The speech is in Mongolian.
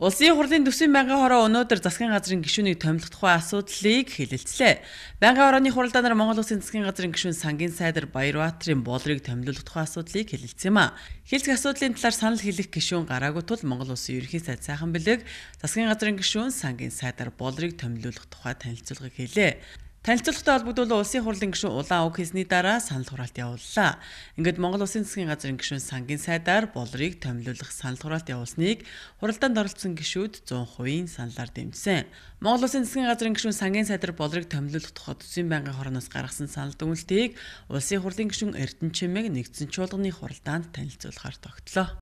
Улсын хурлын 90000 хороо өнөөдөр засгийн газрын гишүүнийг томилох тухай асуудлыг хэлэлцлээ. Байнгын хорооны хуралдаа нар Монгол Улсын засгийн газрын гишүүн Сангийн сайдар Баярбаатрийн боолрыг томилуулах тухай асуудлыг хэлэлцсэн юм а. Хэлцэх асуудлын талаар санал хэлэх гишүүн гараагүй тул Монгол Улсын ерөнхий сайд сайхан бэлэг засгийн газрын гишүүн Сангийн сайдар боолрыг томилуулах тухай танилцуулгыг хэлээ. Танилцуулгатаа холбогдуулан улсын хурлын гишүүн Улаан уг хийсний дараа санал хураалт явууллаа. Ингээд Монгол Улсын засгийн газрын гишүүн сангийн сайдаар болрыг томилуулах санал хураалт явуулсныг хуралдаанд оролцсон гишүүд 100%-ийн саналаар дэмжсэн. Монгол Улсын засгийн газрын гишүүн сангийн сайдаар болрыг томилуулах тухай төсвийн байнгын хороноос гаргасан санал дүгнэлтийг улсын хурлын гишүүн Эрдэнэ Чимэг нэгдсэн чуулганы хуралдаанд танилцуулахаар тогтлоо.